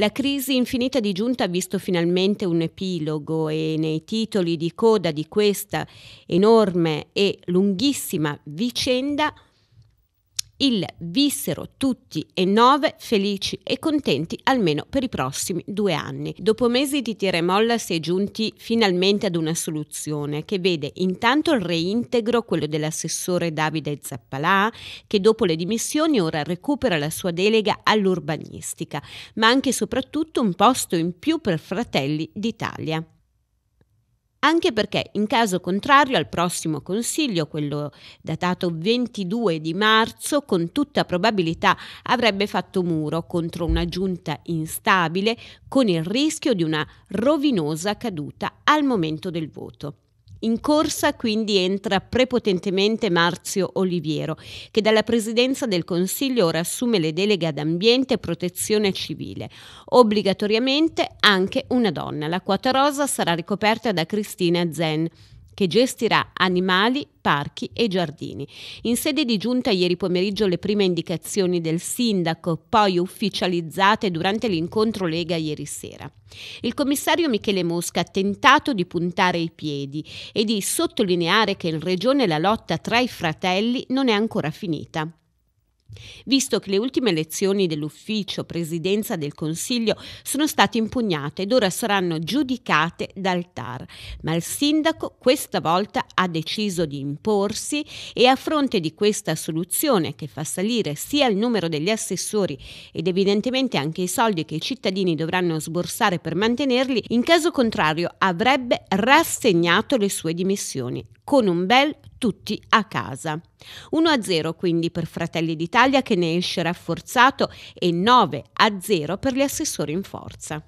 La crisi infinita di giunta ha visto finalmente un epilogo e nei titoli di coda di questa enorme e lunghissima vicenda il vissero tutti e nove felici e contenti almeno per i prossimi due anni. Dopo mesi di tira si è giunti finalmente ad una soluzione che vede intanto il reintegro, quello dell'assessore Davide Zappalà, che dopo le dimissioni ora recupera la sua delega all'urbanistica, ma anche e soprattutto un posto in più per Fratelli d'Italia anche perché in caso contrario al prossimo Consiglio, quello datato 22 di marzo, con tutta probabilità avrebbe fatto muro contro una giunta instabile con il rischio di una rovinosa caduta al momento del voto. In corsa quindi entra prepotentemente Marzio Oliviero, che dalla presidenza del Consiglio ora assume le deleghe ad ambiente e protezione civile. Obbligatoriamente anche una donna. La quota rosa sarà ricoperta da Cristina Zen che gestirà animali, parchi e giardini. In sede di giunta ieri pomeriggio le prime indicazioni del sindaco, poi ufficializzate durante l'incontro Lega ieri sera. Il commissario Michele Mosca ha tentato di puntare i piedi e di sottolineare che in regione la lotta tra i fratelli non è ancora finita. Visto che le ultime elezioni dell'ufficio presidenza del Consiglio sono state impugnate ed ora saranno giudicate dal TAR, ma il sindaco questa volta ha deciso di imporsi e a fronte di questa soluzione che fa salire sia il numero degli assessori ed evidentemente anche i soldi che i cittadini dovranno sborsare per mantenerli, in caso contrario avrebbe rassegnato le sue dimissioni con un bel tutti a casa. 1-0 quindi per Fratelli d'Italia che ne esce rafforzato e 9-0 per gli assessori in forza.